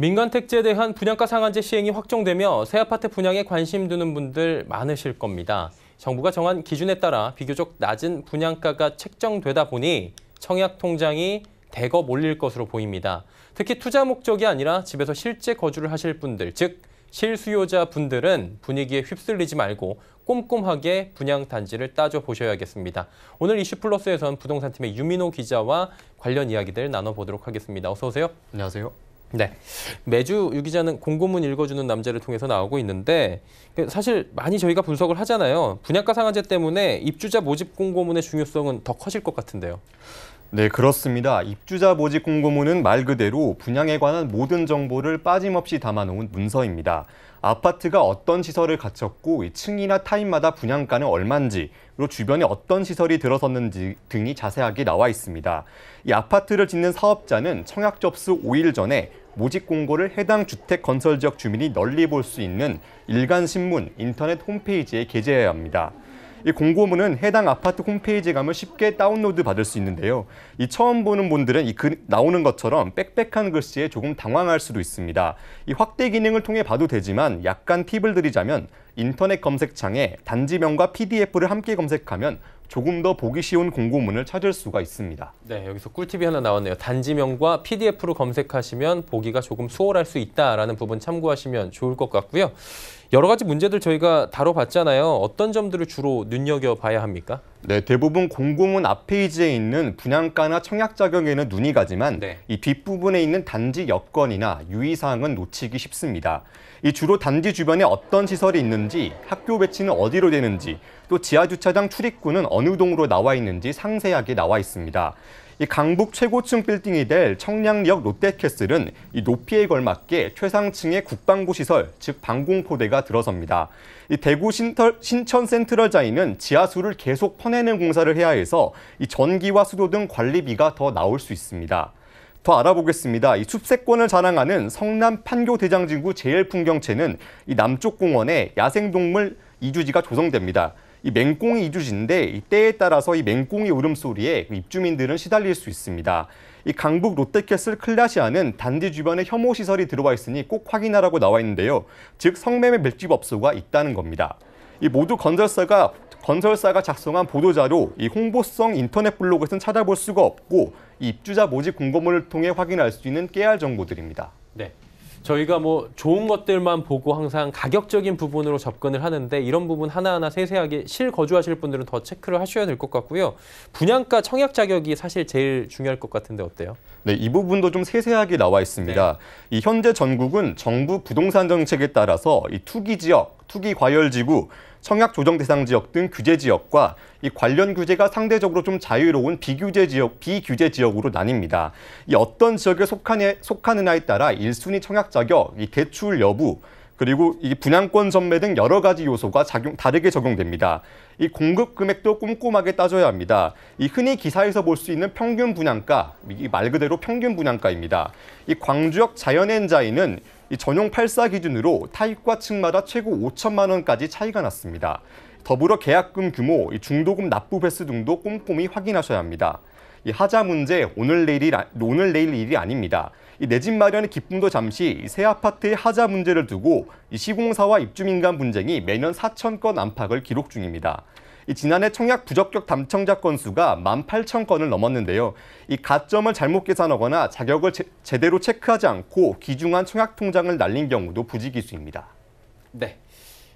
민간 택지에 대한 분양가 상한제 시행이 확정되며 새 아파트 분양에 관심 두는 분들 많으실 겁니다. 정부가 정한 기준에 따라 비교적 낮은 분양가가 책정되다 보니 청약 통장이 대거 몰릴 것으로 보입니다. 특히 투자 목적이 아니라 집에서 실제 거주를 하실 분들, 즉 실수요자 분들은 분위기에 휩쓸리지 말고 꼼꼼하게 분양 단지를 따져 보셔야겠습니다. 오늘 이슈플러스에선 부동산팀의 유민호 기자와 관련 이야기들 나눠보도록 하겠습니다. 어서 오세요. 안녕하세요. 네. 매주 유기자는 공고문 읽어주는 남자를 통해서 나오고 있는데 그 사실 많이 저희가 분석을 하잖아요. 분양가 상한제 때문에 입주자 모집 공고문의 중요성은 더 커질 것 같은데요. 네, 그렇습니다. 입주자 모집 공고문은 말 그대로 분양에 관한 모든 정보를 빠짐없이 담아놓은 문서입니다. 아파트가 어떤 시설을 갖췄고 층이나 타입마다 분양가는 얼만지, 그리고 주변에 어떤 시설이 들어섰는지 등이 자세하게 나와 있습니다. 이 아파트를 짓는 사업자는 청약 접수 5일 전에 모집 공고를 해당 주택 건설 지역 주민이 널리 볼 수 있는 일간 신문 인터넷 홈페이지에 게재해야 합니다. 이 공고문은 해당 아파트 홈페이지에 가면 쉽게 다운로드 받을 수 있는데요. 이 처음 보는 분들은 이그 나오는 것처럼 빽빽한 글씨에 조금 당황할 수도 있습니다. 이 확대 기능을 통해 봐도 되지만 약간 팁을 드리자면 인터넷 검색창에 단지명과 PDF를 함께 검색하면 조금 더 보기 쉬운 공고문을 찾을 수가 있습니다. 네, 여기서 꿀팁이 하나 나왔네요. 단지명과 PDF로 검색하시면 보기가 조금 수월할 수 있다라는 부분 참고하시면 좋을 것 같고요. 여러 가지 문제들 저희가 다뤄봤잖아요. 어떤 점들을 주로 눈여겨봐야 합니까? 네, 대부분 공공은 앞페이지에 있는 분양가나 청약작용에는 눈이 가지만 네. 이 뒷부분에 있는 단지 여건이나 유의사항은 놓치기 쉽습니다. 이 주로 단지 주변에 어떤 시설이 있는지, 학교 배치는 어디로 되는지, 또 지하주차장 출입구는 어느 동으로 나와 있는지 상세하게 나와 있습니다. 이 강북 최고층 빌딩이 될 청량역 리 롯데캐슬은 이 높이에 걸맞게 최상층의 국방부 시설, 즉 방공포대가 들어섭니다. 이 대구 신털, 신천 센트럴자인은 지하수를 계속 퍼내는 공사를 해야 해서 이 전기와 수도 등 관리비가 더 나올 수 있습니다. 더 알아보겠습니다. 이 숲세권을 자랑하는 성남 판교 대장진구 제일 풍경채는 이 남쪽 공원에 야생동물 이주지가 조성됩니다. 이 맹꽁이 이주지인데 이 때에 따라서 이 맹꽁이 울음소리에 그 입주민들은 시달릴 수 있습니다. 이 강북 롯데캐슬 클라시아는 단지 주변에 혐오 시설이 들어와 있으니 꼭 확인하라고 나와 있는데요. 즉 성매매 밀집업소가 있다는 겁니다. 이 모두 건설사가 건설사가 작성한 보도자료, 이 홍보성 인터넷 블로그에서는 찾아볼 수가 없고 이 입주자 모집 공고문을 통해 확인할 수 있는 깨알 정보들입니다. 네. 저희가 뭐 좋은 것들만 보고 항상 가격적인 부분으로 접근을 하는데 이런 부분 하나하나 세세하게 실거주하실 분들은 더 체크를 하셔야 될 것 같고요. 분양가 청약 자격이 사실 제일 중요할 것 같은데 어때요? 네, 이 부분도 좀 세세하게 나와 있습니다. 네. 이 현재 전국은 정부 부동산 정책에 따라서 이 투기 지역, 투기 과열 지구, 청약 조정 대상 지역 등 규제 지역과 이 관련 규제가 상대적으로 좀 자유로운 비규제 지역, 비규제 지역으로 나뉩니다. 이 어떤 지역에 속하느냐에 따라 일순위 청약 자격, 이 대출 여부, 그리고 이 분양권 전매 등 여러 가지 요소가 작용, 다르게 적용됩니다. 이 공급 금액도 꼼꼼하게 따져야 합니다. 이 흔히 기사에서 볼 수 있는 평균 분양가, 이말 그대로 평균 분양가입니다. 이 광주역 자연엔자인은 이 전용 8사 기준으로 타입과 층마다 최고 5천만 원까지 차이가 났습니다. 더불어 계약금 규모, 중도금 납부 횟수 등도 꼼꼼히 확인하셔야 합니다. 이 하자 문제 오늘 내일이 오늘 내일 일이 아닙니다. 내집 마련의 기쁨도 잠시 새 아파트의 하자 문제를 두고 시공사와 입주민 간 분쟁이 매년 4천 건 안팎을 기록 중입니다. 지난해 청약 부적격 담청자 건수가 18,000건을 넘었는데요. 이 가점을 잘못 계산하거나 자격을 제, 대로 체크하지 않고 귀중한 청약 통장을 날린 경우도 부지기수입니다. 네,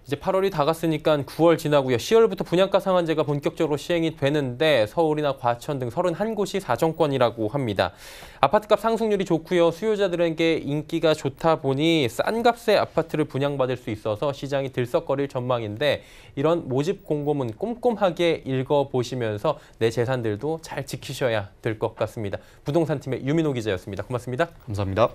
이제 8월이 다 갔으니까 9월 지나고요. 10월부터 분양가 상한제가 본격적으로 시행이 되는데 서울이나 과천 등 31곳이 사정권이라고 합니다. 아파트값 상승률이 좋고요. 수요자들에게 인기가 좋다 보니 싼 값에 아파트를 분양받을 수 있어서 시장이 들썩거릴 전망인데 이런 모집 공고문 꼼꼼하게 읽어보시면서 내 재산들도 잘 지키셔야 될 것 같습니다. 부동산팀의 유민호 기자였습니다. 고맙습니다. 감사합니다.